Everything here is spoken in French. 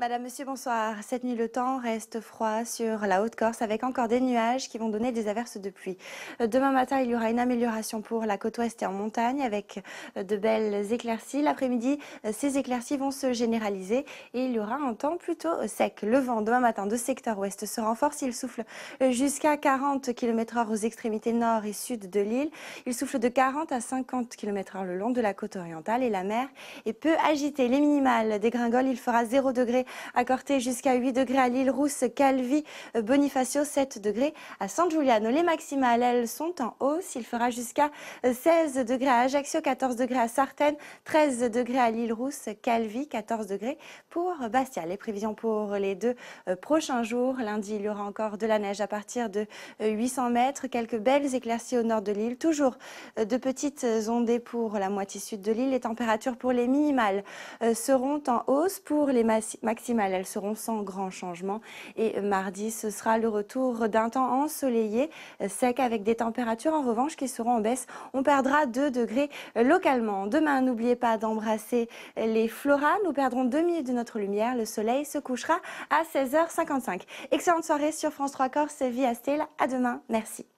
Madame, Monsieur, bonsoir. Cette nuit, le temps reste froid sur la Haute-Corse avec encore des nuages qui vont donner des averses de pluie. Demain matin, il y aura une amélioration pour la côte ouest et en montagne avec de belles éclaircies. L'après-midi, ces éclaircies vont se généraliser et il y aura un temps plutôt sec. Le vent demain matin de secteur ouest se renforce. Il souffle jusqu'à 40 km heure aux extrémités nord et sud de l'île. Il souffle de 40 à 50 km h le long de la côte orientale et la mer est peu agitée. Les minimales dégringolent. Il fera 0 degré accorté jusqu'à 8 degrés à l'île Rousse, Calvi, Bonifacio, 7 degrés à San Giuliano. Les maximales, elles, sont en hausse. Il fera jusqu'à 16 euh, degrés à Ajaccio, 14 degrés à Sartène, 13 degrés à l'île Rousse, Calvi, 14 degrés pour Bastia. Les prévisions pour les deux euh, prochains jours. Lundi, il y aura encore de la neige à partir de 800 euh, mètres. Quelques belles éclaircies au nord de l'île. Toujours de petites ondées pour la moitié sud de l'île. Les températures pour les minimales seront en hausse. Pour les maximales, elles seront sans grand changement. Et mardi, ce sera le retour d'un temps ensoleillé, euh, sec, avec des températures en revanche qui seront en baisse. On perdra 2 degrés euh, localement. Demain, n'oubliez pas d'embrasser euh, les floras. Nous perdrons 2 minutes de notre lumière. Le soleil se couchera à 16h55. Excellente soirée sur France 3 Corps, Sylvie Stel, À demain. Merci.